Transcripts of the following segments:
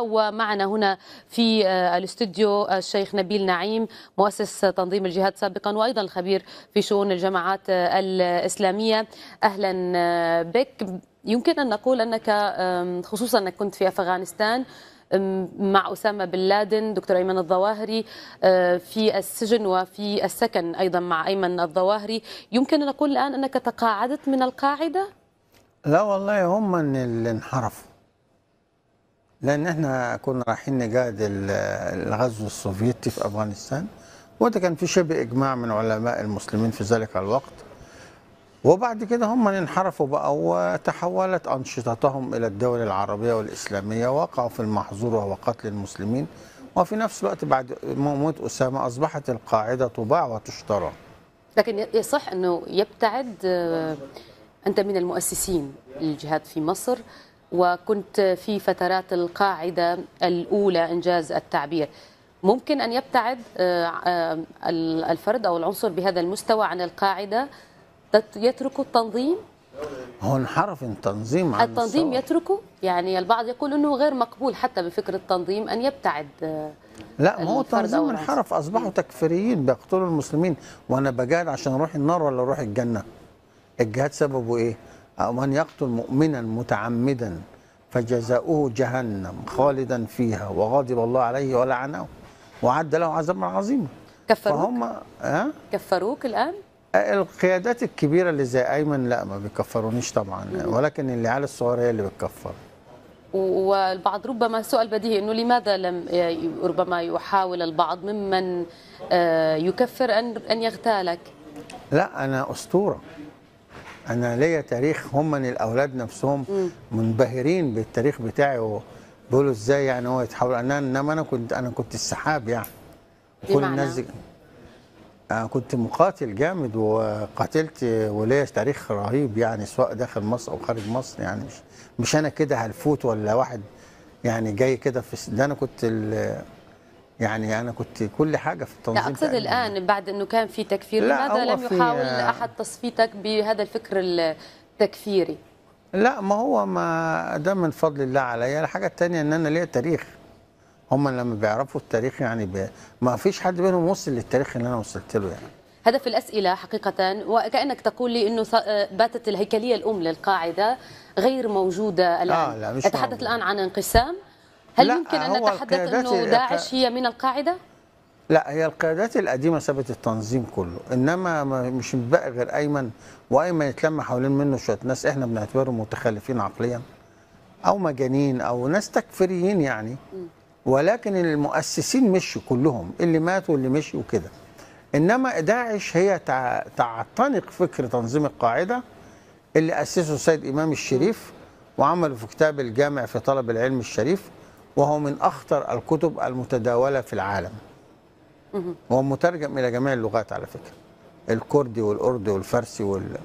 ومعنا هنا في آه، الاستوديو آه، الشيخ نبيل نعيم مؤسس تنظيم الجهاد سابقا وايضا الخبير في شؤون الجماعات آه، الاسلاميه اهلا بك يمكن ان نقول انك خصوصا انك كنت في افغانستان مع أسامة بن لادن دكتور أيمن الظواهري في السجن وفي السكن أيضا مع أيمن الظواهري يمكن أن نقول الآن أنك تقاعدت من القاعدة؟ لا والله هم اللي انحرفوا لان احنا كنا رايحين نجاهد آه، الغزو السوفيتي في افغانستان وده كان في شبه اجماع من علماء المسلمين في ذلك الوقت وبعد كده هم انحرفوا بقى وتحولت انشطتهم الى الدول العربيه والاسلاميه وقعوا في المحظور وهو قتل المسلمين وفي نفس الوقت بعد موت اسامه اصبحت القاعده تباع وتشترى. لكن يصح انه يبتعد آه، انت من المؤسسين للجهاد في مصر وكنت في فترات القاعدة الأولى إنجاز التعبير ممكن أن يبتعد آه، آه، الفرد أو العنصر بهذا المستوى عن القاعدة يترك التنظيم هو انحرف التنظيم عن التنظيم الصور. يتركه يعني البعض يقول انه غير مقبول حتى بفكر التنظيم ان يبتعد آه، لا ما هو التنظيم انحرف اصبحوا تكفيريين بيقتلوا المسلمين وانا بجاهد عشان اروح النار ولا اروح الجنه الجهاد سببه ايه أو من يقتل مؤمنا متعمدا فجزاؤه جهنم خالدا فيها وغضب الله عليه ولعنه وعد له عذابا عظيما كفروك فهم أه؟ كفروك الآن؟ آه، القيادات الكبيرة اللي زي أيمن لا ما بيكفرونيش طبعا ولكن العيال الصغيرة هي اللي بتكفر والبعض ربما سؤال بديهي انه لماذا لم ربما يحاول البعض ممن آه، يكفر ان ان يغتالك؟ لا انا اسطوره انا ليا تاريخ هم من الاولاد نفسهم منبهرين بالتاريخ بتاعي بيقولوا ازاي يعني هو يتحول انا انما انا كنت انا كنت السحاب يعني كل الناس انا كنت مقاتل جامد وقاتلت وليا تاريخ رهيب يعني سواء داخل مصر او خارج مصر يعني مش مش انا كده هلفوت ولا واحد يعني جاي كده في ده انا كنت يعني انا كنت كل حاجه في التنظيم لا اقصد الان بعد انه كان في تكفير لماذا لم يحاول آه، احد تصفيتك بهذا الفكر التكفيري لا ما هو ما ده من فضل الله عليا الحاجه الثانيه ان انا ليا تاريخ هم لما بيعرفوا التاريخ يعني ب... ما فيش حد منهم وصل للتاريخ اللي انا وصلت له يعني هدف الاسئله حقيقه وكانك تقول لي انه باتت الهيكليه الام للقاعده غير موجوده الان آه لا مش اتحدث موجود. الان عن انقسام هل يمكن أن نتحدث أنه داعش هي من القاعدة؟ لا هي القيادات القديمه سابت التنظيم كله انما مش بقى غير ايمن وايمن يتلم حوالين منه شويه ناس احنا بنعتبرهم متخلفين عقليا او مجانين او ناس تكفيريين يعني ولكن المؤسسين مشوا كلهم اللي ماتوا واللي مشوا وكده انما داعش هي تعتنق فكر تنظيم القاعده اللي اسسه السيد امام الشريف وعمله في كتاب الجامع في طلب العلم الشريف وهو من أخطر الكتب المتداولة في العالم هو مترجم إلى جميع اللغات على فكرة الكردي والأردي والفارسي وال...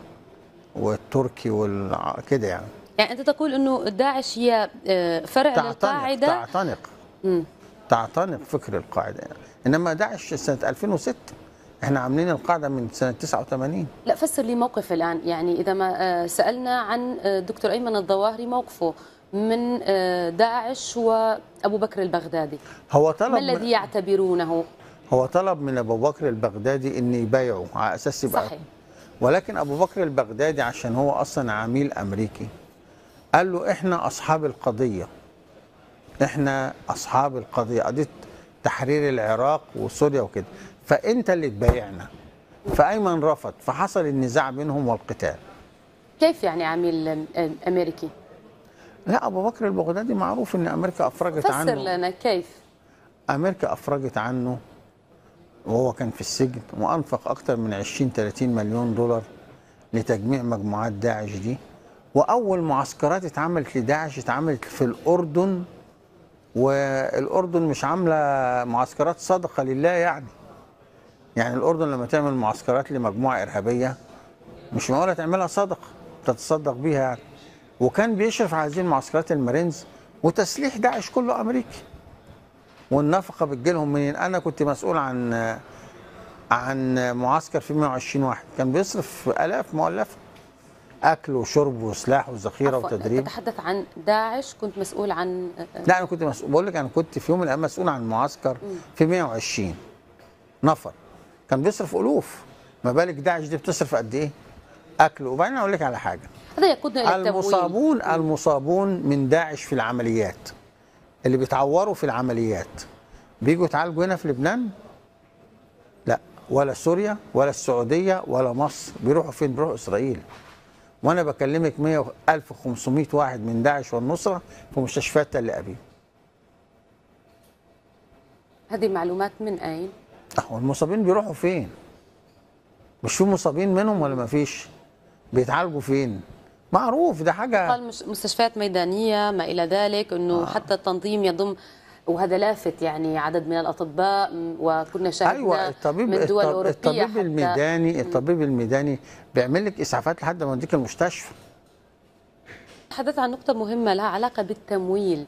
والتركي وال... كده يعني يعني أنت تقول أنه داعش هي آه، فرع تعتنق للقاعدة تعتنق تعتنق فكر القاعدة يعني. إنما داعش سنة 2006 احنا عاملين القاعده من سنه 89 لا فسر لي موقف الان يعني اذا ما آه، سالنا عن آه، دكتور ايمن الظواهري موقفه من آه، داعش وابو بكر البغدادي هو طلب ما الذي يعتبرونه هو طلب من ابو بكر البغدادي ان يبايعه على اساس يبقى صحيح ولكن ابو بكر البغدادي عشان هو اصلا عميل امريكي قال له احنا اصحاب القضيه احنا اصحاب القضيه قضيه تحرير العراق وسوريا وكده فانت اللي تبايعنا فايمن رفض فحصل النزاع بينهم والقتال كيف يعني عميل امريكي لا ابو بكر البغدادي معروف ان امريكا افرجت عنه فسر لنا كيف امريكا افرجت عنه وهو كان في السجن وانفق اكثر من 20 30 مليون دولار لتجميع مجموعات داعش دي واول معسكرات اتعملت لداعش اتعملت في الاردن والاردن مش عامله معسكرات صدقه لله يعني يعني الاردن لما تعمل معسكرات لمجموعه ارهابيه مش معقوله تعملها صدقه تتصدق بيها يعني وكان بيشرف على هذه المعسكرات المارينز وتسليح داعش كله امريكي والنفقه بتجي لهم منين انا كنت مسؤول عن عن معسكر فيه 120 واحد كان بيصرف الاف مؤلفه اكل وشرب وسلاح وذخيره وتدريب تتحدث عن داعش كنت مسؤول عن لا انا كنت مسؤول بقول لك انا كنت في يوم من الايام مسؤول عن معسكر في 120 نفر كان بيصرف الوف ما بالك داعش دي بتصرف قد ايه اكل وبعدين اقول لك على حاجه هذا يقودنا الى المصابون المصابون من داعش في العمليات اللي بيتعوروا في العمليات بيجوا يتعالجوا هنا في لبنان لا ولا سوريا ولا السعوديه ولا مصر بيروحوا فين بيروحوا اسرائيل وانا بكلمك 100 1500 واحد من داعش والنصره في مستشفيات تل ابيب هذه معلومات من اين؟ اه المصابين بيروحوا فين؟ مش في مصابين منهم ولا ما فيش؟ بيتعالجوا فين معروف ده حاجه قال مستشفيات ميدانيه ما الى ذلك انه آه. حتى التنظيم يضم وهذا لافت يعني عدد من الاطباء وكنا شاهدنا أيوة الطبيب من دول اوروبيه الطبيب حتى الميداني الطبيب الميداني بيعمل لك اسعافات لحد ما يوديك المستشفى تحدثت عن نقطه مهمه لها علاقه بالتمويل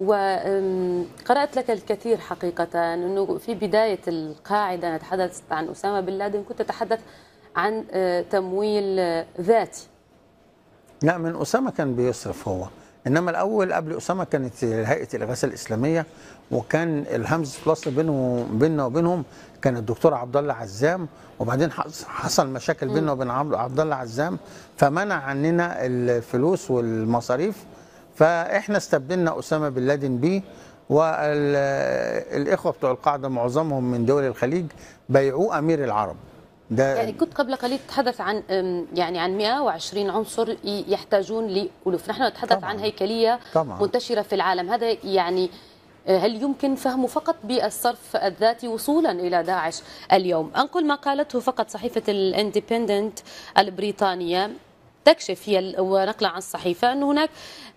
وقرات لك الكثير حقيقه انه في بدايه القاعده نتحدث عن اسامه بن لادن كنت تتحدث عن آه، تمويل آه، ذاتي لا من أسامة كان بيصرف هو إنما الأول قبل أسامة كانت هيئة الإغاثة الإسلامية وكان الهمز بلس بينه بيننا وبينهم كان الدكتور عبد الله عزام وبعدين حصل مشاكل بيننا وبين عبد الله عزام فمنع عننا الفلوس والمصاريف فاحنا استبدلنا اسامه بن لادن بيه والاخوه بتوع القاعده معظمهم من دول الخليج بيعوه امير العرب ده يعني كنت قبل قليل تتحدث عن يعني عن 120 عنصر يحتاجون لألوف نحن نتحدث طبعا. عن هيكلية طبعا. منتشرة في العالم هذا يعني آه، هل يمكن فهمه فقط بالصرف الذاتي وصولا إلى داعش اليوم أنقل ما قالته فقط صحيفة الاندبندنت البريطانية تكشف هي ونقلا عن الصحيفة أن هناك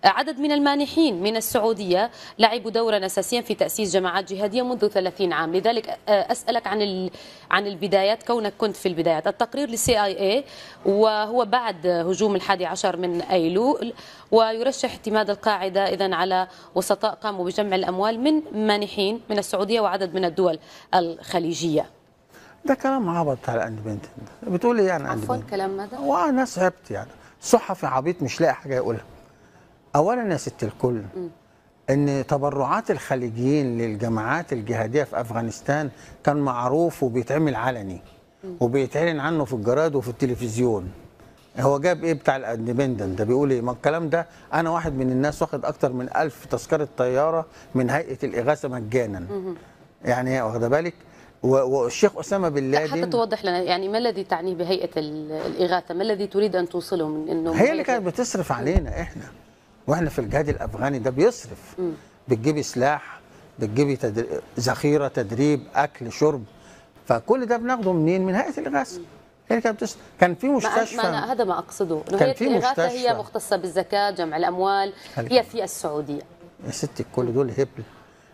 عدد من المانحين من السعودية لعبوا دورا أساسيا في تأسيس جماعات جهادية منذ 30 عام لذلك أسألك عن عن البدايات كونك كنت في البدايات التقرير للسي اي اي وهو بعد هجوم الحادي عشر من أيلول ويرشح اعتماد القاعدة إذا على وسطاء قاموا بجمع الأموال من مانحين من السعودية وعدد من الدول الخليجية ده كلام عبط على الاندبندنت بتقول لي إيه يعني عفوا كلام ماذا؟ وانا سحبت يعني صحفي عبيط مش لاقي حاجه يقولها اولا يا ست الكل ان تبرعات الخليجيين للجماعات الجهاديه في افغانستان كان معروف وبيتعمل علني وبيتعلن عنه في الجرائد وفي التلفزيون هو جاب ايه بتاع الاندبندنت ده بيقول ايه ما الكلام ده انا واحد من الناس واخد اكتر من ألف تذكره طياره من هيئه الاغاثه مجانا يعني إيه واخده بالك والشيخ اسامه بن لادن حتى توضح لنا يعني ما الذي تعنيه بهيئه الاغاثه؟ ما الذي تريد ان توصله من انه هي اللي كانت بتصرف علينا احنا واحنا في الجهاد الافغاني ده بيصرف م. بتجيبي سلاح بتجيبي تدري... ذخيره تدريب اكل شرب فكل ده بناخده منين؟ من هيئه الاغاثه هي كانت بتصرف كان في مستشفى ما أنا هذا ما اقصده انه هيئه الاغاثه هي مختصه بالزكاه جمع الاموال هي في السعوديه يا ستي كل دول هبل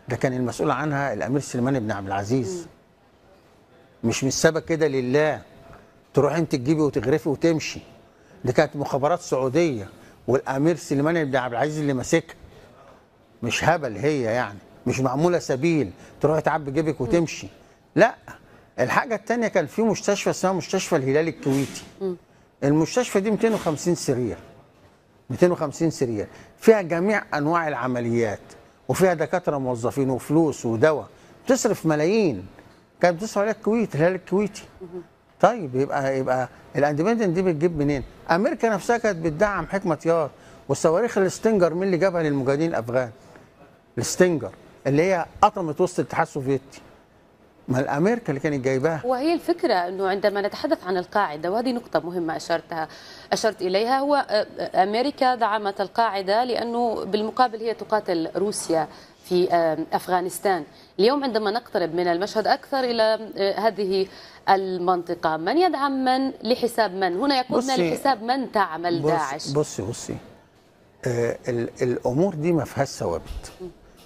ده كان المسؤول عنها الامير سليمان بن عبد العزيز م. مش متسابه كده لله تروح انت تجيبي وتغرفي وتمشي دي كانت مخابرات سعوديه والامير سليمان بن عبد العزيز اللي ماسكها مش هبل هي يعني مش معموله سبيل تروح تعبي جيبك وتمشي لا الحاجه الثانيه كان في مستشفى اسمها مستشفى الهلال الكويتي المستشفى دي 250 سرير 250 سرير فيها جميع انواع العمليات وفيها دكاتره موظفين وفلوس ودواء بتصرف ملايين كانت بتدوس عليها الكويت الهلال الكويتي طيب يبقى يبقى الاندبندنت دي بتجيب منين؟ امريكا نفسها كانت بتدعم حكمه يار والصواريخ الاستنجر مين اللي جابها للمجاهدين الافغان؟ الاستنجر اللي هي قطمت وسط الاتحاد السوفيتي ما الامريكا اللي كانت جايباها وهي الفكره انه عندما نتحدث عن القاعده وهذه نقطه مهمه اشرتها اشرت اليها هو امريكا دعمت القاعده لانه بالمقابل هي تقاتل روسيا في افغانستان اليوم عندما نقترب من المشهد أكثر إلى آه، هذه المنطقة من يدعم من لحساب من هنا يقولنا لحساب من تعمل بص داعش بصي بصي آه الأمور دي ما فيهاش ثوابت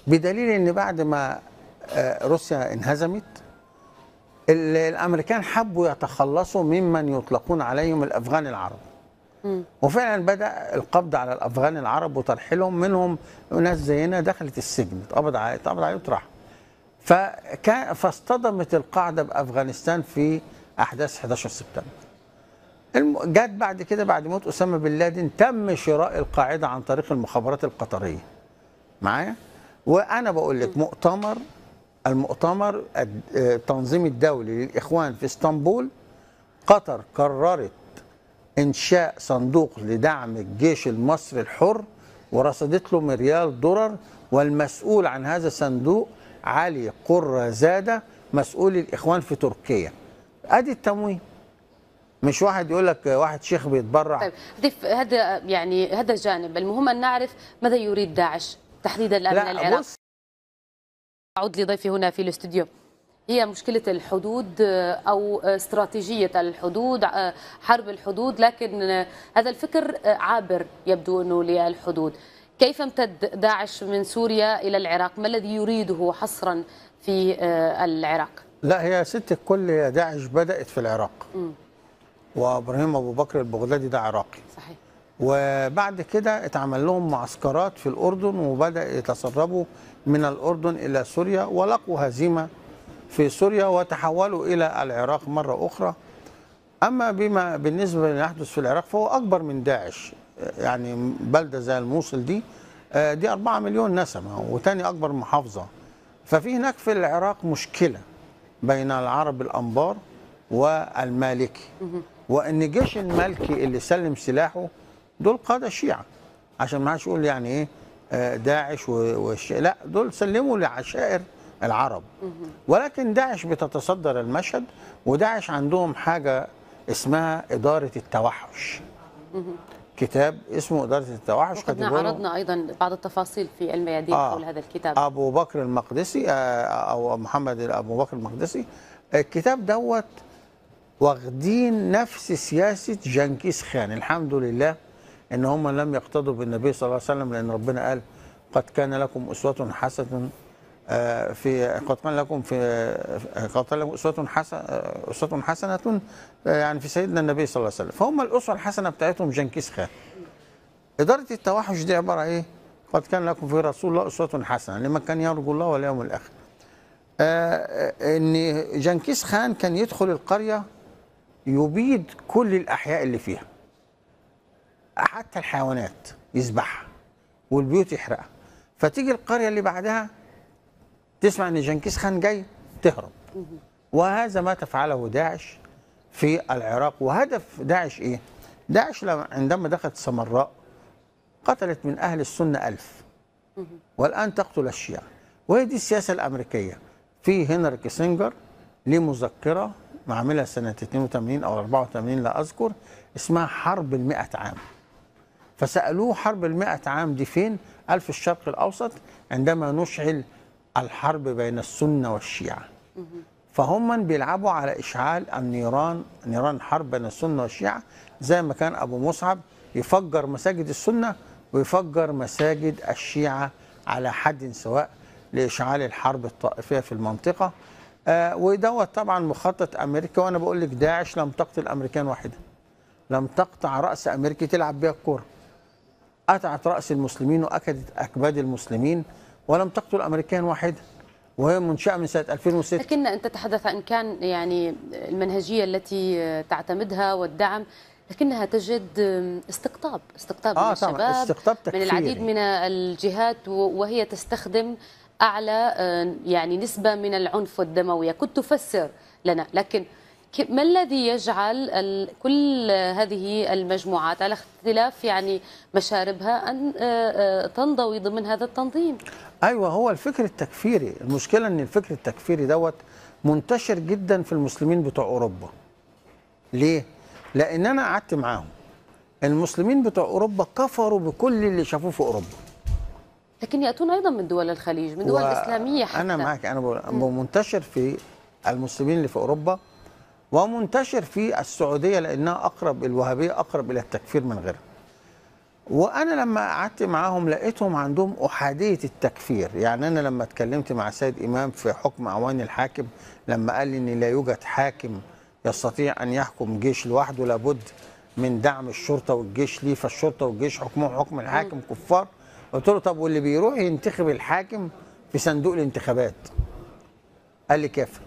بدليل أن بعد ما آه روسيا انهزمت الامريكان حبوا يتخلصوا ممن يطلقون عليهم الافغان العرب وفعلا بدا القبض على الافغان العرب وترحيلهم منهم ناس زينا دخلت السجن اتقبض عليه اتقبض عليه وطرح فاصطدمت القاعده بافغانستان في احداث 11 سبتمبر جت بعد كده بعد موت اسامه بن لادن تم شراء القاعده عن طريق المخابرات القطريه معايا وانا بقول لك مؤتمر المؤتمر التنظيم الدولي للاخوان في اسطنبول قطر قررت انشاء صندوق لدعم الجيش المصري الحر ورصدت له مليار دولار والمسؤول عن هذا الصندوق علي قرة زادة مسؤول الإخوان في تركيا أدي التمويه مش واحد يقول لك واحد شيخ بيتبرع طيب هذا يعني هذا جانب المهم أن نعرف ماذا يريد داعش تحديدا الامن من العراق أعود لضيفي هنا في الاستوديو هي مشكلة الحدود آه، أو استراتيجية الحدود آه، حرب الحدود لكن آه، هذا الفكر عابر يبدو أنه للحدود كيف امتد داعش من سوريا إلى العراق ما الذي يريده حصرا في آه، العراق لا هي ست كل داعش بدأت في العراق م. وابراهيم ابو بكر البغدادي ده عراقي صحيح وبعد كده اتعمل لهم معسكرات في الاردن وبدا يتسربوا من الاردن الى سوريا ولقوا هزيمه في سوريا وتحولوا الى العراق مره اخرى اما بما بالنسبه لما يحدث في العراق فهو اكبر من داعش يعني بلده زي الموصل دي آه، دي 4 مليون نسمه وتاني اكبر محافظه ففي هناك في العراق مشكله بين العرب الانبار والمالكي وان جيش المالكي اللي سلم سلاحه دول قاده شيعه عشان ما حدش يقول يعني ايه آه، داعش والشيء لا دول سلموا لعشائر العرب ولكن داعش بتتصدر المشهد وداعش عندهم حاجه اسمها اداره التوحش كتاب اسمه إدارة التوحش وقد عرضنا أيضا بعض التفاصيل في الميادين آه حول هذا الكتاب أبو بكر المقدسي آه،, آه أو محمد أبو بكر المقدسي الكتاب دوت واخدين نفس سياسة جنكيز خان الحمد لله إن هم لم يقتضوا بالنبي صلى الله عليه وسلم لأن ربنا قال قد كان لكم أسوة حسنة آه، في قد كان لكم في آه، قد كان لكم اسوه حسنه آه، اسوه حسنه يعني في سيدنا النبي صلى الله عليه وسلم فهم الاسوه الحسنه بتاعتهم جنكيز خان اداره التوحش دي عباره ايه قد كان لكم في رسول الله اسوه حسنه لمن كان يرجو الله واليوم الاخر ان جنكيز خان كان يدخل القريه يبيد كل الاحياء اللي فيها حتى الحيوانات يذبحها والبيوت يحرقها فتيجي القريه اللي بعدها تسمع ان جنكيز خان جاي تهرب وهذا ما تفعله داعش في العراق وهدف داعش ايه داعش عندما دخلت سمراء قتلت من اهل السنه ألف والان تقتل الشيعه وهي دي السياسه الامريكيه في هنري كيسنجر ليه مذكره معملها سنه 82 او 84 لا اذكر اسمها حرب ال 100 عام فسالوه حرب ال 100 عام دي فين؟ قال في الشرق الاوسط عندما نشعل الحرب بين السنه والشيعه فهم بيلعبوا على اشعال النيران نيران حرب بين السنه والشيعه زي ما كان ابو مصعب يفجر مساجد السنه ويفجر مساجد الشيعه على حد سواء لاشعال الحرب الطائفيه في المنطقه آه ودوت طبعا مخطط امريكا وانا بقول لك داعش لم تقتل امريكان واحدا لم تقطع راس امريكي تلعب بيها الكوره قطعت راس المسلمين واكدت اكباد المسلمين ولم تقتل أمريكيا واحدا وهي منشأة من سنة 2006 لكن أنت تتحدث عن كان يعني المنهجية التي تعتمدها والدعم لكنها تجد استقطاب استقطاب آه من الشباب استقطاب من العديد من الجهات وهي تستخدم أعلى آه، يعني نسبة من العنف والدموية كنت تفسر لنا لكن ما الذي يجعل كل هذه المجموعات على اختلاف يعني مشاربها أن آه، آه، تنضوي ضمن هذا التنظيم أيوة هو الفكر التكفيري المشكلة أن الفكر التكفيري دوت منتشر جدا في المسلمين بتوع أوروبا ليه؟ لأن أنا قعدت معاهم المسلمين بتوع أوروبا كفروا بكل اللي شافوه في أوروبا لكن يأتون أيضا من دول الخليج من دول و... إسلامية حتى أنا معك أنا بقول منتشر في المسلمين اللي في أوروبا ومنتشر في السعوديه لانها اقرب الوهابيه اقرب الى التكفير من غيرها. وانا لما قعدت معاهم لقيتهم عندهم احاديه التكفير، يعني انا لما اتكلمت مع سيد امام في حكم اعوان الحاكم لما قال لي ان لا يوجد حاكم يستطيع ان يحكم جيش لوحده لابد من دعم الشرطه والجيش ليه فالشرطه والجيش حكمهم حكم الحاكم كفار قلت له طب واللي بيروح ينتخب الحاكم في صندوق الانتخابات قال لي كافر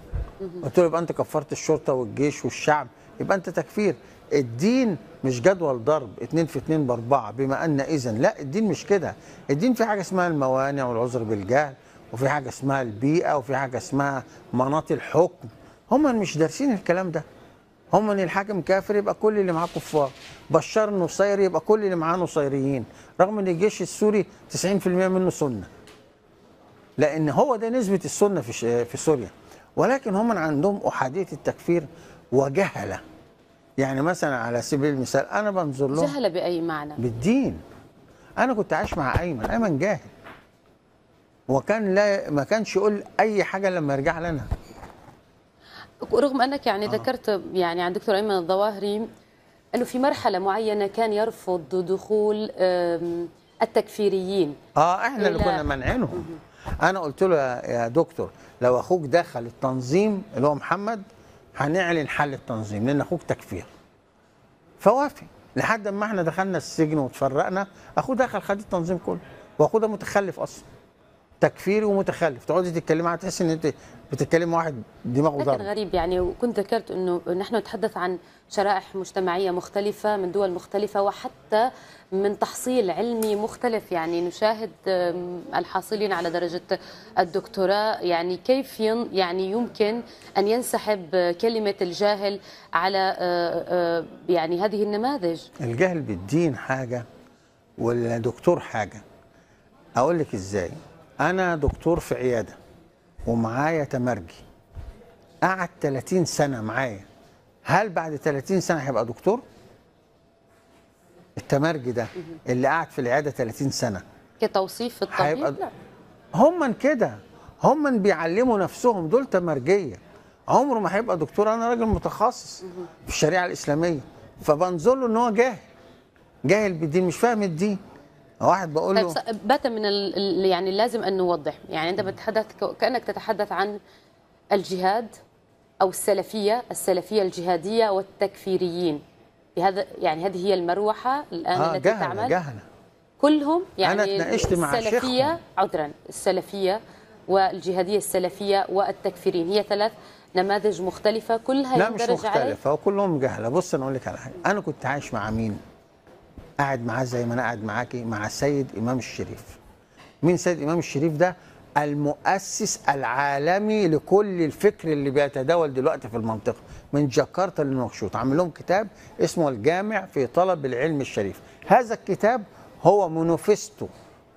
قلت له يبقى انت كفرت الشرطه والجيش والشعب يبقى انت تكفير الدين مش جدول ضرب 2 في 2 باربعه بما ان اذا لا الدين مش كده الدين في حاجه اسمها الموانع والعذر بالجهل وفي حاجه اسمها البيئه وفي حاجه اسمها مناط الحكم هم مش دارسين الكلام ده هم ان الحاكم كافر يبقى كل اللي معاه كفار بشار نصيري يبقى كل اللي معاه نصيريين رغم ان الجيش السوري 90% منه سنه لان هو ده نسبه السنه في في سوريا ولكن هم عندهم احاديه التكفير وجهله يعني مثلا على سبيل المثال انا بنظر لهم جهله باي معنى بالدين انا كنت عايش مع ايمن ايمن جاهل وكان لا ما كانش يقول اي حاجه لما يرجع لنا رغم انك يعني آه. ذكرت يعني عن دكتور ايمن الظواهري انه في مرحله معينه كان يرفض دخول التكفيريين اه احنا اللي كنا مانعينهم انا قلت له يا دكتور لو اخوك دخل التنظيم اللي هو محمد هنعلن حل التنظيم لان اخوك تكفير فوافق لحد ما احنا دخلنا السجن وتفرقنا اخوه دخل خد التنظيم كله واخوه ده متخلف اصلا تكفيري ومتخلف تقعدي تتكلمي عن تحسي ان انت بتتكلم واحد دماغه ضرب لكن غريب يعني وكنت ذكرت انه نحن نتحدث عن شرائح مجتمعيه مختلفه من دول مختلفه وحتى من تحصيل علمي مختلف يعني نشاهد الحاصلين على درجه الدكتوراه يعني كيف يعني يمكن ان ينسحب كلمه الجاهل على آه، آه، يعني هذه النماذج الجهل بالدين حاجه ولا دكتور حاجه اقول لك ازاي انا دكتور في عياده ومعايا تمرجي قعد 30 سنه معايا هل بعد 30 سنه هيبقى دكتور التمرجي ده اللي قعد في العياده 30 سنه كتوصيف الطبيب هيبقى هما هم كده هم بيعلموا نفسهم دول تمرجيه عمره ما هيبقى دكتور انا راجل متخصص في الشريعه الاسلاميه فبنظر له ان هو جاهل جاهل بالدين مش فاهم الدين واحد بقول طيب، له طيب بات من ال... يعني لازم ان نوضح يعني انت بتتحدث كانك تتحدث عن الجهاد او السلفيه السلفيه الجهاديه والتكفيريين بهذا يعني هذه هي المروحه الان آه التي جهنة تعمل جهنة. كلهم يعني أنا تناقشت مع السلفيه عذرا السلفيه والجهاديه السلفيه والتكفيرين هي ثلاث نماذج مختلفه كلها لا مش مختلفه وكلهم جهله بص انا اقول لك على حاجه انا كنت عايش مع مين قاعد معاه زي ما انا قاعد معاكي مع السيد امام الشريف مين سيد امام الشريف ده المؤسس العالمي لكل الفكر اللي بيتداول دلوقتي في المنطقه من جاكرتا لنوكشوط عامل لهم كتاب اسمه الجامع في طلب العلم الشريف هذا الكتاب هو مونوفيستو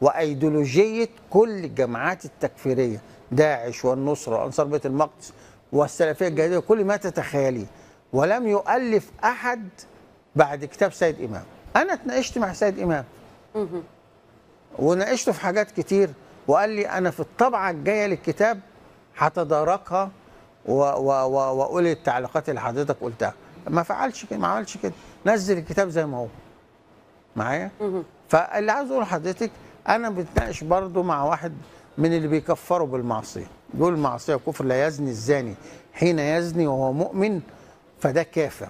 وايديولوجيه كل الجماعات التكفيريه داعش والنصره وانصار بيت المقدس والسلفيه الجاهليه كل ما تتخيليه ولم يؤلف احد بعد كتاب سيد امام انا اتناقشت مع سيد امام وناقشته في حاجات كتير وقال لي انا في الطبعه الجايه للكتاب هتداركها واقول التعليقات اللي حضرتك قلتها ما فعلش كده ما عملش كده نزل الكتاب زي ما هو معايا فاللي عايز اقول لحضرتك انا بتناقش برضو مع واحد من اللي بيكفروا بالمعصيه بيقول المعصيه كفر لا يزني الزاني حين يزني وهو مؤمن فده كافر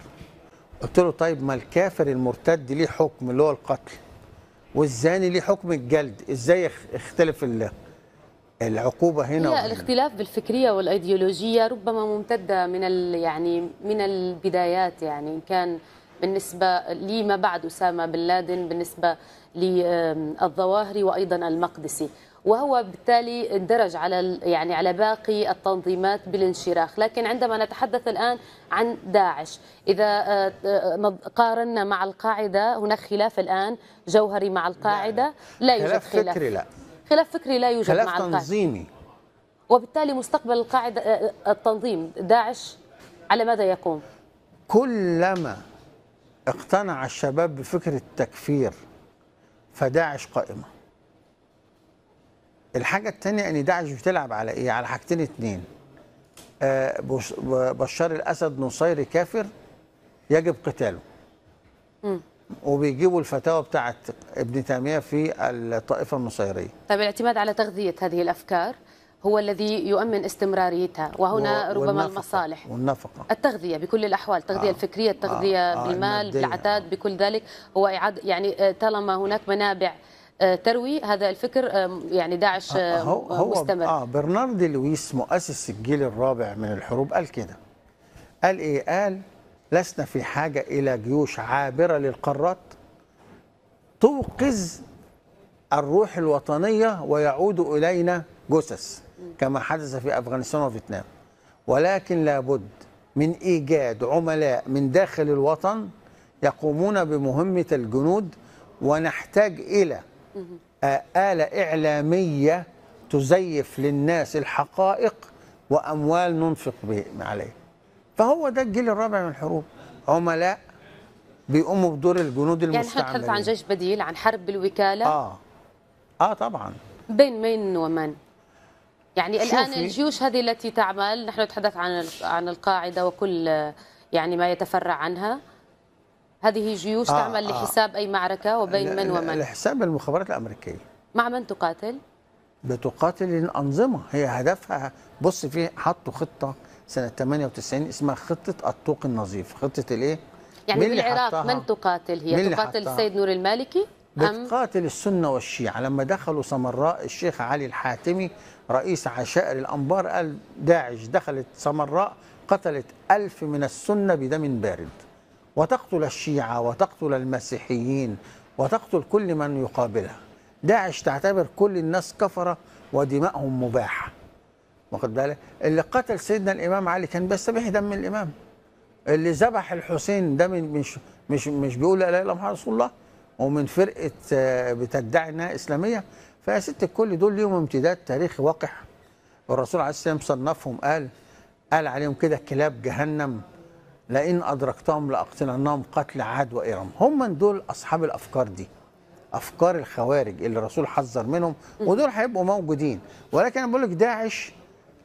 قلت له طيب ما الكافر المرتد ليه حكم اللي هو القتل والزاني ليه حكم الجلد ازاي اختلف العقوبه هنا هي الاختلاف بالفكريه والايديولوجيه ربما ممتده من يعني من البدايات يعني كان بالنسبه لما بعد اسامه بن لادن بالنسبه للظواهري وايضا المقدسي وهو بالتالي اندرج على يعني على باقي التنظيمات بالانشراخ لكن عندما نتحدث الآن عن داعش إذا آه، آه، قارنا مع القاعدة هناك خلاف الآن جوهري مع القاعدة لا يوجد خلاف خلاف فكري لا خلاف فكري لا يوجد خلاف مع القاعدة تنظيمي وبالتالي مستقبل القاعدة آه، التنظيم داعش على ماذا يقوم؟ كلما اقتنع الشباب بفكرة التكفير فداعش قائمه الحاجه الثانيه ان داعش بتلعب على ايه على حاجتين اتنين آه، بشار الاسد نصيري كافر يجب قتاله امم وبيجيبوا الفتاوى بتاعه ابن تيميه في الطائفه النصيريه طيب الاعتماد على تغذيه هذه الافكار هو الذي يؤمن استمراريتها وهنا ربما والنفقة المصالح والنفقة التغذية بكل الأحوال التغذية آه الفكرية التغذية آه, آه، بالمال آه بالعتاد بكل ذلك هو إعادة يعني آه، طالما هناك منابع آه، تروي هذا الفكر آه، يعني داعش آه، هو هو مستمر آه برنارد لويس مؤسس الجيل الرابع من الحروب قال كده قال ايه قال لسنا في حاجة إلى جيوش عابرة للقارات توقظ الروح الوطنية ويعود إلينا جثث كما حدث في أفغانستان وفيتنام ولكن لابد من إيجاد عملاء من داخل الوطن يقومون بمهمة الجنود ونحتاج إلى آلة إعلامية تزيف للناس الحقائق وأموال ننفق عليه فهو ده الجيل الرابع من الحروب عملاء بيقوموا بدور الجنود يعني المستعملين يعني هنتحدث عن جيش بديل عن حرب بالوكالة آه آه طبعا بين من ومن؟ يعني الآن الجيوش هذه التي تعمل نحن نتحدث عن عن القاعدة وكل يعني ما يتفرع عنها هذه جيوش آه تعمل آه لحساب أي معركة وبين من ومن لحساب المخابرات الأمريكية مع من تقاتل؟ بتقاتل الأنظمة هي هدفها بص في حطوا خطة سنة 98 اسمها خطة الطوق النظيف خطة الإيه؟ يعني بالعراق من تقاتل هي؟ تقاتل السيد نور المالكي؟ بتقاتل السنة والشيعة لما دخلوا سمراء الشيخ علي الحاتمي رئيس عشائر الأنبار قال داعش دخلت سمراء قتلت ألف من السنة بدم بارد وتقتل الشيعة وتقتل المسيحيين وتقتل كل من يقابلها داعش تعتبر كل الناس كفرة ودمائهم مباحة واخد بالك اللي قتل سيدنا الإمام علي كان بيستبيح دم الإمام اللي ذبح الحسين ده من مش مش مش بيقول لا اله الا محمد رسول الله ومن فرقه آه، بتدعي انها اسلاميه فيا ست الكل دول ليهم امتداد تاريخي وقح الرسول عليه الصلاه والسلام صنفهم قال قال عليهم كده كلاب جهنم لئن أدركتهم لأقتلنهم قتل عاد وإرم هم دول أصحاب الأفكار دي أفكار الخوارج اللي الرسول حذر منهم ودول هيبقوا موجودين ولكن أنا بقول لك داعش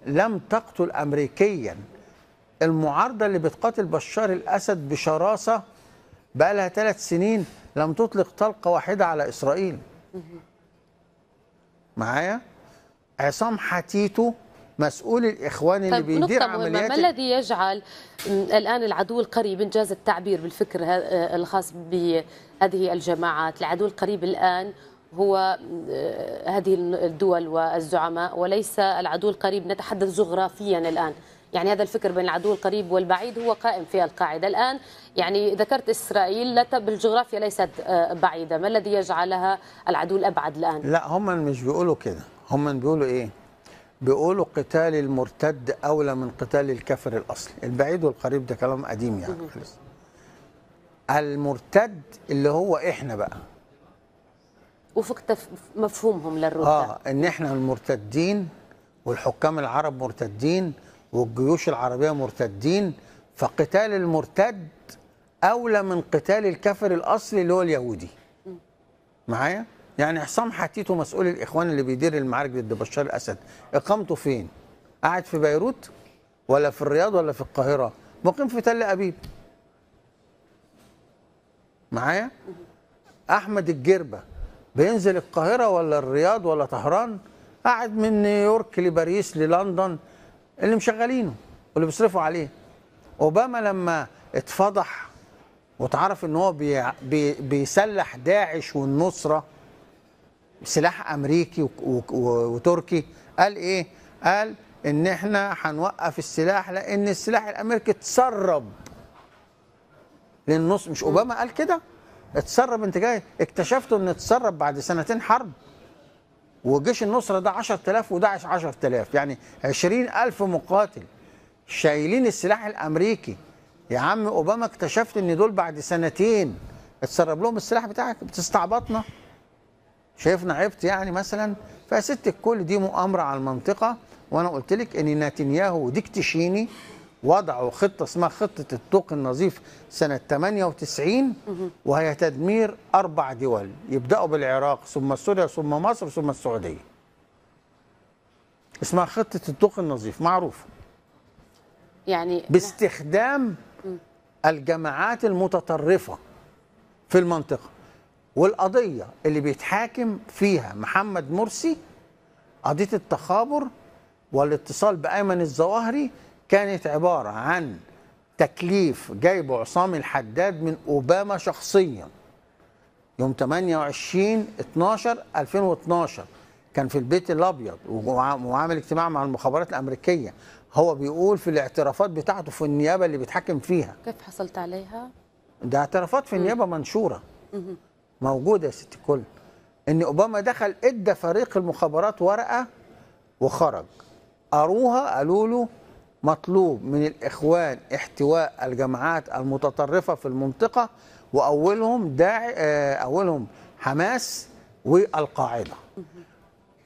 لم تقتل أمريكيا المعارضة اللي بتقاتل بشار الأسد بشراسة بقى لها ثلاث سنين لم تطلق طلقة واحدة على إسرائيل معايا عصام حتيتو مسؤول الإخوان اللي طيب بيدير عمليات ما الذي يجعل الآن العدو القريب إن جاز التعبير بالفكر آه، الخاص بهذه الجماعات العدو القريب الآن هو آه، هذه الدول والزعماء وليس العدو القريب نتحدث جغرافيا الآن يعني هذا الفكر بين العدو القريب والبعيد هو قائم في القاعدة الآن يعني ذكرت إسرائيل لا بالجغرافيا ليست آه، بعيدة ما الذي يجعلها العدو الأبعد الآن لا هم مش بيقولوا كده هم بيقولوا إيه بيقولوا قتال المرتد اولى من قتال الكافر الاصلي البعيد والقريب ده كلام قديم يعني المرتد اللي هو احنا بقى وفق مفهومهم للرد اه ان احنا المرتدين والحكام العرب مرتدين والجيوش العربيه مرتدين فقتال المرتد اولى من قتال الكافر الاصلي اللي هو اليهودي معايا يعني حسام حتيتو مسؤول الاخوان اللي بيدير المعارك ضد بشار الاسد اقامته فين؟ قاعد في بيروت ولا في الرياض ولا في القاهره؟ مقيم في تل ابيب. معايا؟ احمد الجربه بينزل القاهره ولا الرياض ولا طهران؟ قاعد من نيويورك لباريس للندن اللي مشغلينه واللي بيصرفوا عليه. اوباما لما اتفضح واتعرف ان هو بي بي بيسلح داعش والنصره سلاح امريكي وتركي قال ايه؟ قال ان احنا هنوقف السلاح لان السلاح الامريكي اتسرب للنص مش اوباما قال كده؟ اتسرب انت جاي اكتشفتوا ان اتسرب بعد سنتين حرب وجيش النصره ده 10000 وداعش 10000 يعني 20000 مقاتل شايلين السلاح الامريكي يا عم اوباما اكتشفت ان دول بعد سنتين اتسرب لهم السلاح بتاعك بتستعبطنا شايفنا عبت يعني مثلا فست الكل دي مؤامره على المنطقه وانا قلت لك ان نتنياهو ديكتشيني وضعوا خطه اسمها خطه الطوق النظيف سنه 98 وهي تدمير اربع دول يبداوا بالعراق ثم سوريا ثم مصر ثم السعوديه. اسمها خطه الطوق النظيف معروفه. يعني باستخدام الجماعات المتطرفه في المنطقه. والقضيه اللي بيتحاكم فيها محمد مرسي قضيه التخابر والاتصال بايمن الظواهري كانت عباره عن تكليف جايبه عصام الحداد من اوباما شخصيا يوم 28 12 2012 كان في البيت الابيض وعامل اجتماع مع المخابرات الامريكيه هو بيقول في الاعترافات بتاعته في النيابه اللي بيتحكم فيها كيف حصلت عليها ده اعترافات في النيابه منشوره موجوده يا ست الكل ان اوباما دخل ادى فريق المخابرات ورقه وخرج قروها قالوا له مطلوب من الاخوان احتواء الجماعات المتطرفه في المنطقه واولهم داعي آه، اولهم حماس والقاعده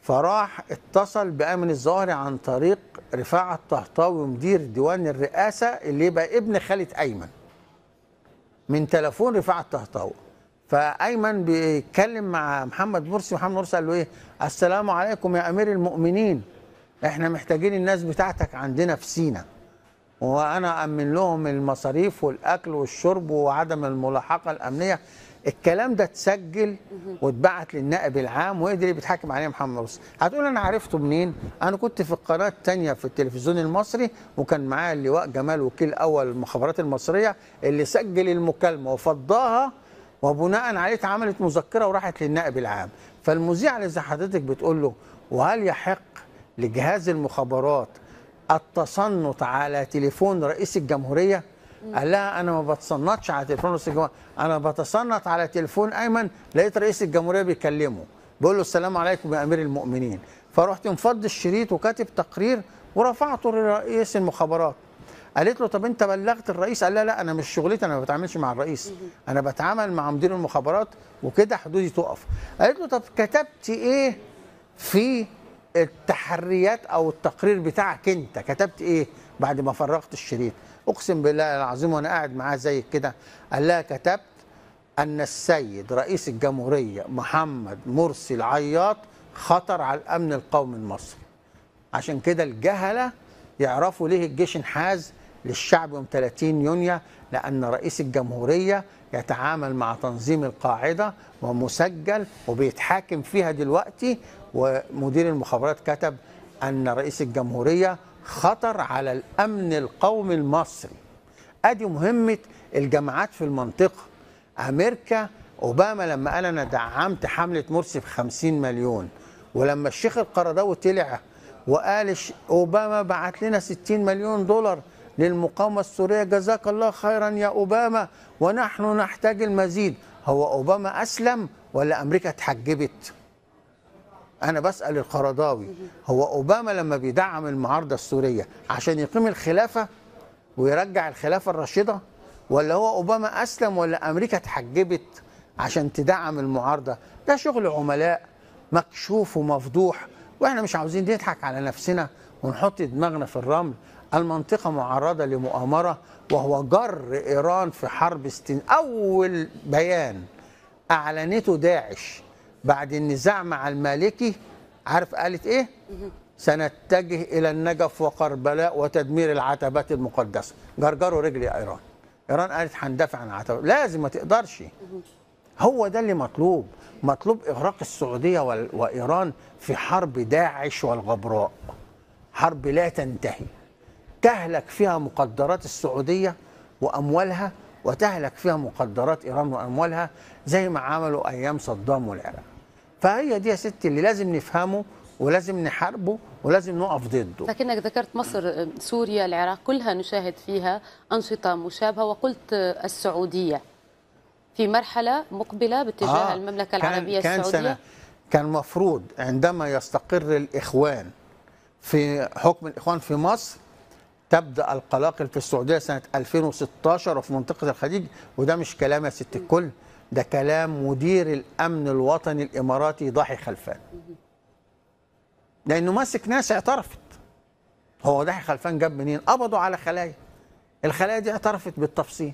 فراح اتصل بامن الظاهري عن طريق رفاعه الطهطاوي مدير ديوان الرئاسه اللي يبقى ابن خالد ايمن من تلفون رفاعه الطهطاوي فايمن بيتكلم مع محمد مرسي محمد مرسي قال له ايه السلام عليكم يا امير المؤمنين احنا محتاجين الناس بتاعتك عندنا في سينا وانا امن لهم المصاريف والاكل والشرب وعدم الملاحقه الامنيه الكلام ده اتسجل واتبعت للنائب العام وقدر بيتحاكم عليه محمد مرسي هتقول انا عرفته منين انا كنت في القناه الثانيه في التلفزيون المصري وكان معايا اللواء جمال وكيل اول المخابرات المصريه اللي سجل المكالمه وفضاها وبناء عليه اتعملت مذكره وراحت للنائب العام فالمذيع اللي زي حضرتك بتقول له وهل يحق لجهاز المخابرات التصنت على تليفون رئيس الجمهوريه قال لها انا ما بتصنتش على تليفون رئيس الجمهوريه انا بتصنت على تليفون ايمن لقيت رئيس الجمهوريه بيكلمه بيقول له السلام عليكم يا امير المؤمنين فرحت مفض الشريط وكاتب تقرير ورفعته لرئيس المخابرات قالت له طب انت بلغت الرئيس قال لا لا انا مش شغلتي انا ما بتعاملش مع الرئيس انا بتعامل مع مدير المخابرات وكده حدودي تقف قالت له طب كتبت ايه في التحريات او التقرير بتاعك انت كتبت ايه بعد ما فرغت الشريط اقسم بالله العظيم وانا قاعد معاه زي كده قال لها كتبت ان السيد رئيس الجمهوريه محمد مرسي العياط خطر على الامن القومي المصري عشان كده الجهله يعرفوا ليه الجيش انحاز للشعب يوم 30 يونيو لأن رئيس الجمهورية يتعامل مع تنظيم القاعدة ومسجل وبيتحاكم فيها دلوقتي ومدير المخابرات كتب أن رئيس الجمهورية خطر على الأمن القومي المصري أدي مهمة الجماعات في المنطقة أمريكا أوباما لما قال أنا دعمت حملة مرسي ب 50 مليون ولما الشيخ القرضاوي طلع وقال أوباما بعت لنا 60 مليون دولار للمقاومة السورية جزاك الله خيرا يا أوباما ونحن نحتاج المزيد هو أوباما أسلم ولا أمريكا اتحجبت أنا بسأل القرضاوي هو أوباما لما بيدعم المعارضة السورية عشان يقيم الخلافة ويرجع الخلافة الراشدة ولا هو أوباما أسلم ولا أمريكا اتحجبت عشان تدعم المعارضة ده شغل عملاء مكشوف ومفضوح واحنا مش عاوزين نضحك على نفسنا ونحط دماغنا في الرمل المنطقة معرضة لمؤامرة وهو جر إيران في حرب استن أول بيان أعلنته داعش بعد النزاع مع المالكي عارف قالت إيه؟ سنتجه إلى النجف وكربلاء وتدمير العتبات المقدسة جرجروا رجل يا إيران إيران قالت هندافع عن العتبات لازم ما تقدرش هو ده اللي مطلوب مطلوب إغراق السعودية وإيران في حرب داعش والغبراء حرب لا تنتهي تهلك فيها مقدرات السعودية وأموالها وتهلك فيها مقدرات إيران وأموالها زي ما عملوا أيام صدام والعراق فهي دي يا ستي اللي لازم نفهمه ولازم نحاربه ولازم نقف ضده لكنك ذكرت مصر سوريا العراق كلها نشاهد فيها أنشطة مشابهة وقلت السعودية في مرحلة مقبلة باتجاه آه المملكة العربية كان السعودية سنة كان المفروض عندما يستقر الإخوان في حكم الإخوان في مصر تبدا القلاقل في السعوديه سنه 2016 وفي منطقه الخليج وده مش كلام يا ست الكل ده كلام مدير الامن الوطني الاماراتي ضاحي خلفان لانه ماسك ناس اعترفت هو ضاحي خلفان جاب منين قبضوا على خلايا الخلايا دي اعترفت بالتفصيل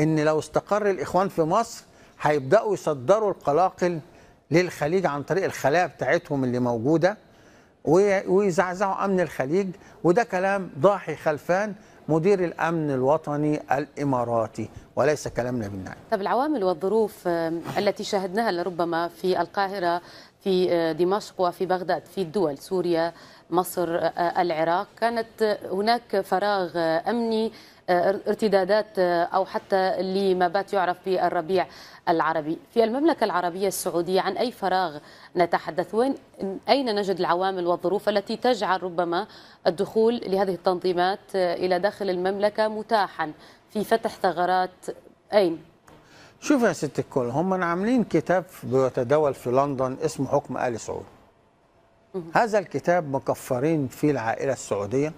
ان لو استقر الاخوان في مصر هيبداوا يصدروا القلاقل للخليج عن طريق الخلايا بتاعتهم اللي موجوده ويزعزعوا امن الخليج وده كلام ضاحي خلفان مدير الامن الوطني الاماراتي وليس كلامنا بالنعي. طب العوامل والظروف التي شاهدناها لربما في القاهره في آه، دمشق وفي بغداد في الدول سوريا مصر آه، آه، العراق كانت هناك فراغ امني آه، ارتدادات آه، أو حتى لما بات يعرف بالربيع العربي في المملكة العربية السعودية عن أي فراغ نتحدث وين أين نجد العوامل والظروف التي تجعل ربما الدخول لهذه التنظيمات آه، إلى داخل المملكة متاحا في فتح ثغرات أين؟ شوف يا ست الكل هم عاملين كتاب بيتداول في لندن اسمه حكم آل سعود هذا الكتاب مكفرين فيه العائلة السعودية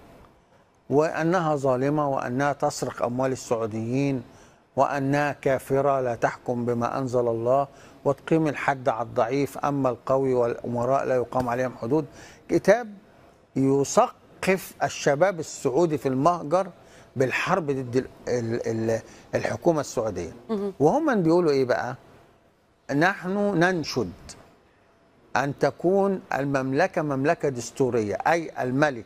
وأنها ظالمة وأنها تسرق أموال السعوديين وأنها كافرة لا تحكم بما أنزل الله وتقيم الحد على الضعيف أما القوي والأمراء لا يقام عليهم حدود كتاب يثقف الشباب السعودي في المهجر بالحرب ضد الحكومة السعودية وهم بيقولوا إيه بقى نحن ننشد أن تكون المملكة مملكة دستورية أي الملك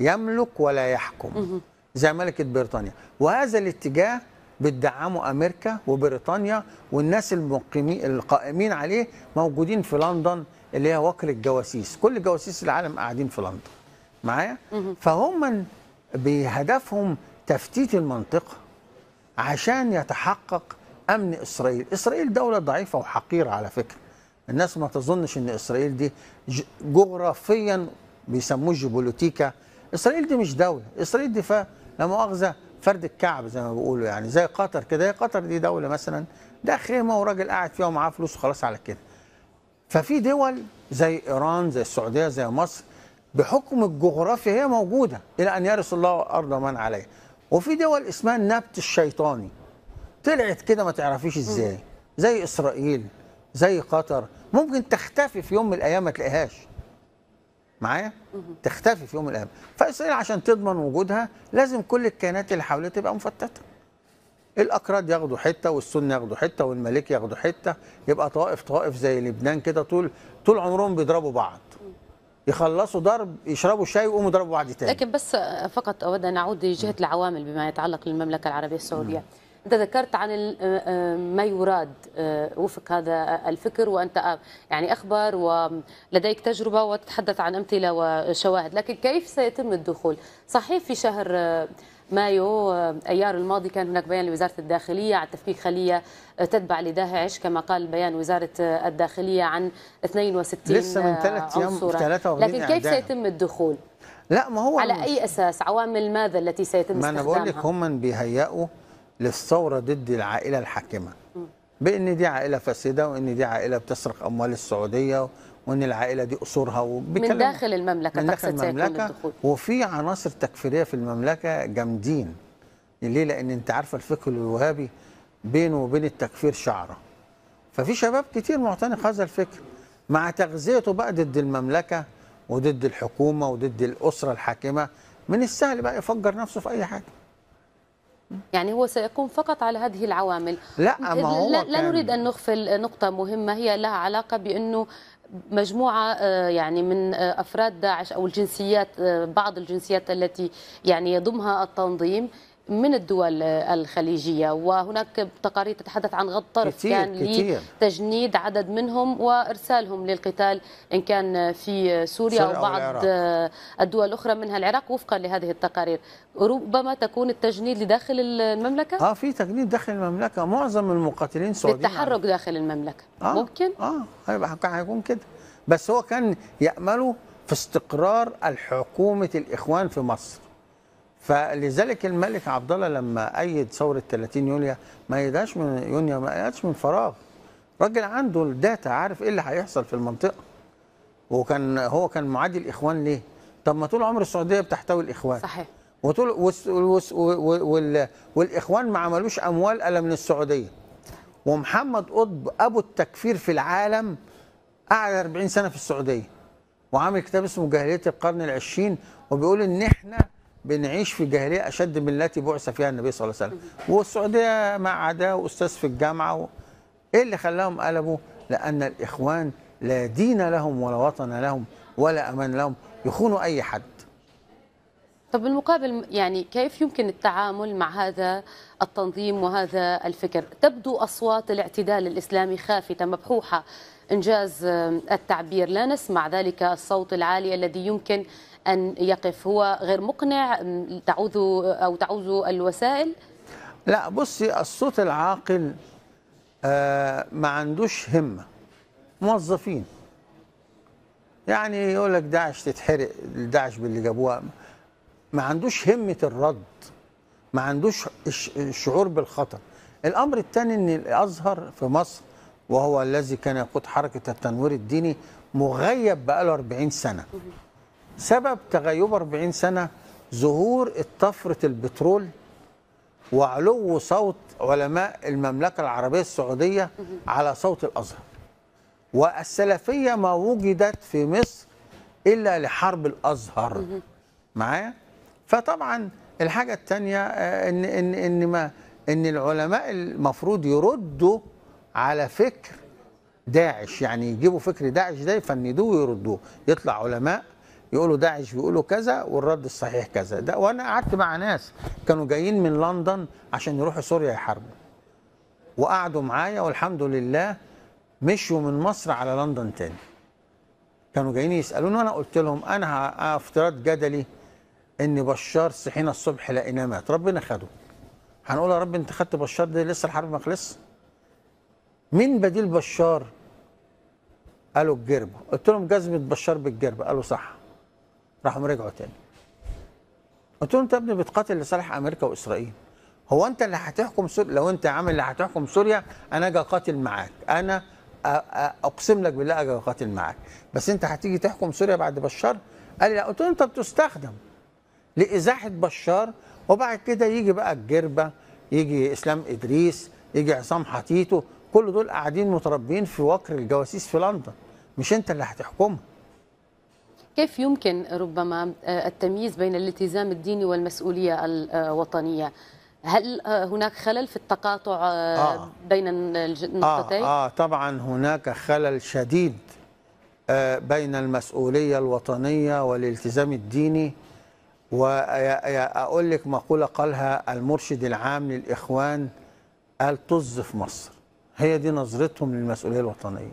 يملك ولا يحكم زي ملكه بريطانيا وهذا الاتجاه بتدعمه امريكا وبريطانيا والناس المقيمين القائمين عليه موجودين في لندن اللي هي وكر الجواسيس كل جواسيس العالم قاعدين في لندن معايا فهم بهدفهم تفتيت المنطقه عشان يتحقق امن اسرائيل اسرائيل دوله ضعيفه وحقيره على فكره الناس ما تظنش ان اسرائيل دي جغرافيا بيسموه جيبوليتيكا اسرائيل دي مش دوله اسرائيل دي لا مؤاخذه فرد الكعب زي ما بيقولوا يعني زي قطر كده هي قطر دي دوله مثلا ده خيمه وراجل قاعد فيها ومعاه فلوس وخلاص على كده ففي دول زي ايران زي السعوديه زي مصر بحكم الجغرافيا هي موجوده الى ان يرث الله ارض من عليه وفي دول اسمها النبت الشيطاني طلعت كده ما تعرفيش ازاي زي اسرائيل زي قطر ممكن تختفي في يوم من الايام ما تلاقيهاش معايا تختفي في يوم من الايام فاسرائيل عشان تضمن وجودها لازم كل الكيانات اللي حواليها تبقى مفتته الاكراد ياخدوا حته والسنه ياخدوا حته والملك ياخدوا حته يبقى طوائف طوائف زي لبنان كده طول طول عمرهم بيضربوا بعض يخلصوا ضرب يشربوا شاي ويقوموا يضربوا بعض تاني لكن بس فقط اود ان اعود لجهه العوامل بما يتعلق للمملكه العربيه السعوديه م. أنت ذكرت عن آه، آه، ما يراد آه، وفق هذا الفكر وأنت يعني أخبر ولديك تجربة وتتحدث عن أمثلة وشواهد لكن كيف سيتم الدخول صحيح في شهر مايو ايار الماضي كان هناك بيان لوزاره الداخليه عن تفكيك خليه تتبع لداعش كما قال بيان وزاره الداخليه عن 62 لسه من ثلاث ايام لكن كيف سيتم الدخول؟ لا ما هو على اي اساس؟ عوامل ماذا التي سيتم ما انا بقول لك هم بيهيئوا للثوره ضد العائله الحاكمه بان دي عائله فاسده وان دي عائله بتسرق اموال السعوديه وان العائله دي اصولها من داخل المملكه من داخل المملكه وفي عناصر تكفيريه في المملكه جامدين ليه لان انت عارفه الفكر الوهابي بينه وبين التكفير شعره ففي شباب كتير معتنق هذا الفكر مع تغذيته بقى ضد المملكه وضد الحكومه وضد الاسره الحاكمه من السهل بقى يفجر نفسه في اي حاجه يعني هو سيكون فقط على هذه العوامل لا ما هو لا, لا نريد ان نغفل نقطه مهمه هي لها علاقه بانه مجموعة آه، يعني من آه، أفراد داعش أو الجنسيات آه، بعض الجنسيات التي يعني يضمها التنظيم من الدول الخليجية وهناك تقارير تتحدث عن غض طرف كتير كان كتير لتجنيد عدد منهم وإرسالهم للقتال إن كان في سوريا أو بعض الدول الأخرى منها العراق وفقا لهذه التقارير ربما تكون التجنيد لداخل المملكة؟ آه في تجنيد داخل المملكة معظم المقاتلين سعوديين للتحرك داخل المملكة آه ممكن؟ آه هيكون كده بس هو كان يأمله في استقرار الحكومة الإخوان في مصر فلذلك الملك عبد الله لما ايد ثوره 30 يوليو ما ايدهاش من يونيو ما ايدهاش من فراغ راجل عنده الداتا عارف ايه اللي هيحصل في المنطقه وكان هو كان معادي الاخوان ليه طب ما طول عمر السعوديه بتحتوي الاخوان صحيح وطول وس وس وال والاخوان ما عملوش اموال الا من السعوديه ومحمد قطب ابو التكفير في العالم قعد 40 سنه في السعوديه وعامل كتاب اسمه جاهليه القرن العشرين وبيقول ان احنا بنعيش في جاهليه اشد من التي بعث فيها النبي صلى الله عليه وسلم والسعوديه ما عدا واستاذ في الجامعه و... ايه اللي خلاهم قلبوا لان الاخوان لا دين لهم ولا وطن لهم ولا امان لهم يخونوا اي حد طب بالمقابل يعني كيف يمكن التعامل مع هذا التنظيم وهذا الفكر تبدو اصوات الاعتدال الاسلامي خافته مبحوحه انجاز التعبير لا نسمع ذلك الصوت العالي الذي يمكن أن يقف هو غير مقنع تعوز أو تعوز الوسائل لا بصي الصوت العاقل آه، ما عندوش همة موظفين يعني يقول لك داعش تتحرق داعش باللي جابوها ما عندوش همة الرد ما عندوش الشعور بالخطر الأمر الثاني أن الأزهر في مصر وهو الذي كان يقود حركة التنوير الديني مغيب بقاله 40 سنة سبب تغيب 40 سنة ظهور طفرة البترول وعلو صوت علماء المملكة العربية السعودية على صوت الأزهر والسلفية ما وجدت في مصر إلا لحرب الأزهر معايا فطبعا الحاجة الثانية آه، إن إن إن ما إن العلماء المفروض يردوا على فكر داعش يعني يجيبوا فكر داعش ده يفندوه ويردوه يطلع علماء يقولوا داعش بيقولوا كذا والرد الصحيح كذا ده وانا قعدت مع ناس كانوا جايين من لندن عشان يروحوا سوريا يحاربوا وقعدوا معايا والحمد لله مشوا من مصر على لندن تاني كانوا جايين يسالوني وانا قلت لهم انا افتراض جدلي ان بشار صحينا الصبح لقيناه مات ربنا خده هنقول يا رب انت خدت بشار ده لسه الحرب ما خلصش مين بديل بشار قالوا الجربه قلت لهم جزمه بشار بالجربه قالوا صح راحوا رجعوا تاني قلت له انت يا ابني بتقاتل لصالح امريكا واسرائيل هو انت اللي هتحكم سوريا لو انت عامل اللي هتحكم سوريا انا اجي اقاتل معاك انا اقسم لك بالله اجي اقاتل معاك بس انت هتيجي تحكم سوريا بعد بشار قال لي لا قلت له انت بتستخدم لازاحه بشار وبعد كده يجي بقى الجربه يجي اسلام ادريس يجي عصام حتيتو كل دول قاعدين متربيين في وكر الجواسيس في لندن مش انت اللي هتحكمهم كيف يمكن ربما آه، التمييز بين الالتزام الديني والمسؤولية آه، الوطنية هل آه، هناك خلل في التقاطع آه بين النقطتين؟ آه, آه طبعا هناك خلل شديد بين المسؤولية الوطنية والالتزام الديني وأقول لك مقولة قالها المرشد العام للإخوان قال طز في مصر هي دي نظرتهم للمسؤولية الوطنية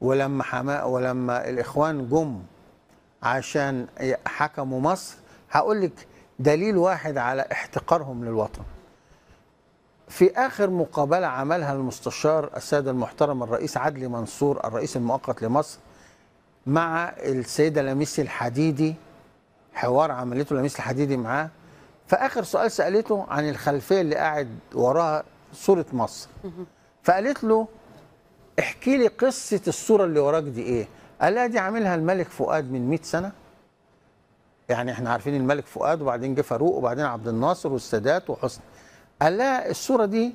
ولما حما ولما الإخوان جم عشان حكموا مصر هقول لك دليل واحد على احتقارهم للوطن في آخر مقابلة عملها المستشار السيد المحترم الرئيس عدلي منصور الرئيس المؤقت لمصر مع السيدة لميسي الحديدي حوار عملته لميسي الحديدي معاه فآخر سؤال سألته عن الخلفية اللي قاعد وراها صورة مصر فقالت له احكي لي قصة الصورة اللي وراك دي ايه قال دي عاملها الملك فؤاد من 100 سنه يعني احنا عارفين الملك فؤاد وبعدين جه فاروق وبعدين عبد الناصر والسادات وحسني قال لها الصوره دي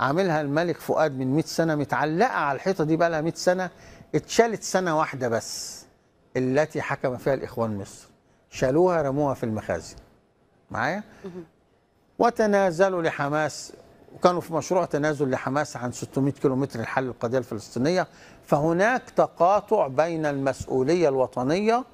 عاملها الملك فؤاد من 100 سنه متعلقه على الحيطه دي بقى لها 100 سنه اتشالت سنه واحده بس التي حكم فيها الاخوان مصر شالوها رموها في المخازن معايا وتنازلوا لحماس وكانوا في مشروع تنازل لحماس عن 600 كيلومتر لحل القضية الفلسطينية فهناك تقاطع بين المسؤولية الوطنية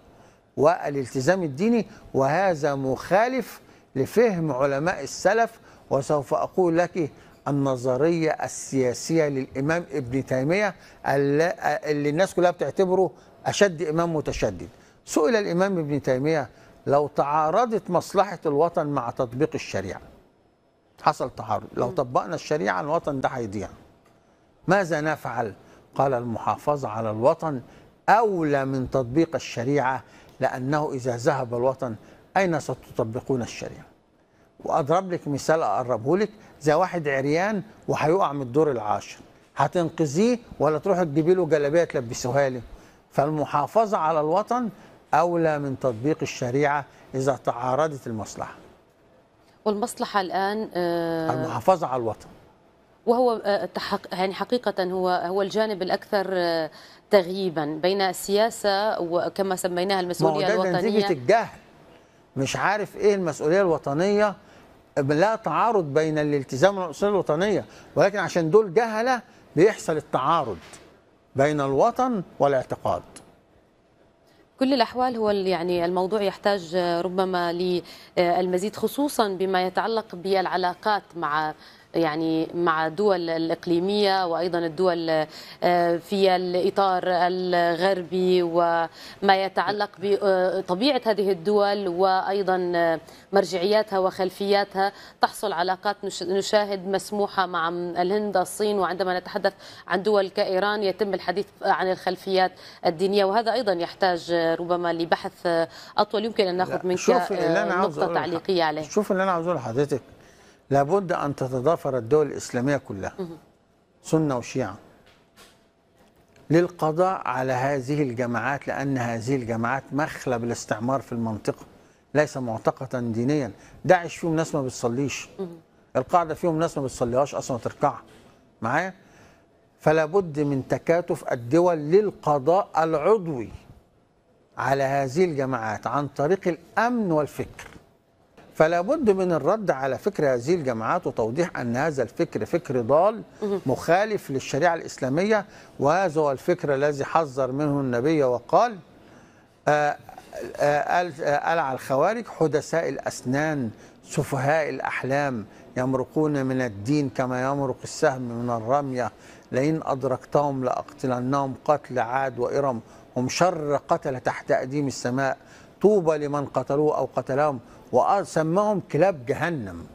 والالتزام الديني وهذا مخالف لفهم علماء السلف وسوف أقول لك النظرية السياسية للإمام ابن تيمية اللي الناس كلها بتعتبره أشد إمام متشدد سئل الإمام ابن تيمية لو تعارضت مصلحة الوطن مع تطبيق الشريعة حصل تحرر لو طبقنا الشريعة الوطن ده هيضيع ماذا نفعل قال المحافظة على الوطن أولى من تطبيق الشريعة لأنه إذا ذهب الوطن أين ستطبقون الشريعة وأضرب لك مثال أقربه لك زي واحد عريان وهيقع من الدور العاشر هتنقذيه ولا تروح تجيبي له جلابيه تلبسوها له فالمحافظه على الوطن اولى من تطبيق الشريعه اذا تعارضت المصلحه والمصلحة الآن آه، المحافظة على الوطن وهو آه، يعني حقيقة هو هو الجانب الأكثر آه، تغييبا بين السياسة وكما سميناها المسؤولية ما هو ده الوطنية نتيجة الجهل مش عارف إيه المسؤولية الوطنية لا تعارض بين الالتزام والأصول الوطنية ولكن عشان دول جهلة بيحصل التعارض بين الوطن والاعتقاد كل الأحوال هو يعني الموضوع يحتاج آه، ربما للمزيد خصوصا بما يتعلق بالعلاقات مع يعني مع الدول الإقليمية وأيضا الدول آه، في الإطار الغربي وما يتعلق بطبيعة هذه الدول وأيضا مرجعياتها وخلفياتها تحصل علاقات نشاهد مسموحة مع الهند الصين وعندما نتحدث عن دول كإيران يتم الحديث عن الخلفيات الدينية وهذا أيضا يحتاج ربما لبحث أطول يمكن أن نأخذ منك نقطة تعليقية عليه شوف اللي أنا عاوز أقول لحضرتك لابد أن تتضافر الدول الإسلامية كلها سنة وشيعة للقضاء على هذه الجماعات لأن هذه الجماعات مخلب الاستعمار في المنطقة ليس معتقدا دينيا داعش فيهم ناس ما بتصليش القاعدة فيهم ناس ما بتصليهاش أصلا تركع معايا فلا بد من تكاتف الدول للقضاء العضوي على هذه الجماعات عن طريق الأمن والفكر فلا بد من الرد على فكر هذه الجماعات وتوضيح ان هذا الفكر فكر ضال مخالف للشريعه الاسلاميه وهذا هو الفكر الذي حذر منه النبي وقال ألع آه، آه، آه، الخوارج حدثاء الاسنان سفهاء الاحلام يمرقون من الدين كما يمرق السهم من الرميه لئن أدركتهم لأقتلنهم قتل عاد وإرم هم شر قتل تحت أديم السماء طوبى لمن قتلوه أو قتلهم وسماهم كلاب جهنم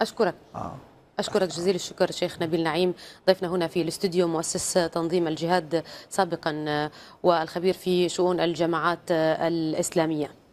أشكرك آه. أشكرك جزيل الشكر شيخ نبيل نعيم ضيفنا هنا في الاستوديو مؤسس تنظيم الجهاد سابقا آه، والخبير في شؤون الجماعات آه، الإسلامية